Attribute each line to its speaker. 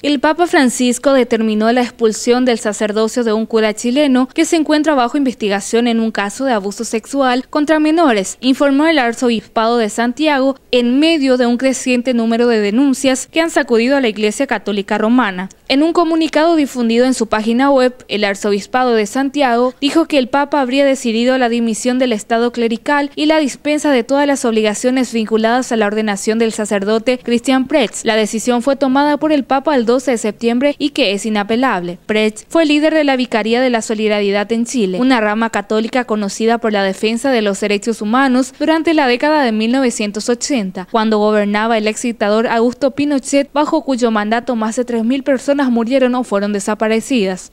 Speaker 1: El Papa Francisco determinó la expulsión del sacerdocio de un cura chileno que se encuentra bajo investigación en un caso de abuso sexual contra menores, informó el arzobispado de Santiago en medio de un creciente número de denuncias que han sacudido a la Iglesia Católica Romana. En un comunicado difundido en su página web, el arzobispado de Santiago dijo que el Papa habría decidido la dimisión del Estado clerical y la dispensa de todas las obligaciones vinculadas a la ordenación del sacerdote Cristian Pretz. La decisión fue tomada por el Papa al 12 de septiembre y que es inapelable. Prech fue líder de la Vicaría de la Solidaridad en Chile, una rama católica conocida por la defensa de los derechos humanos durante la década de 1980, cuando gobernaba el ex dictador Augusto Pinochet, bajo cuyo mandato más de 3.000 personas murieron o fueron desaparecidas.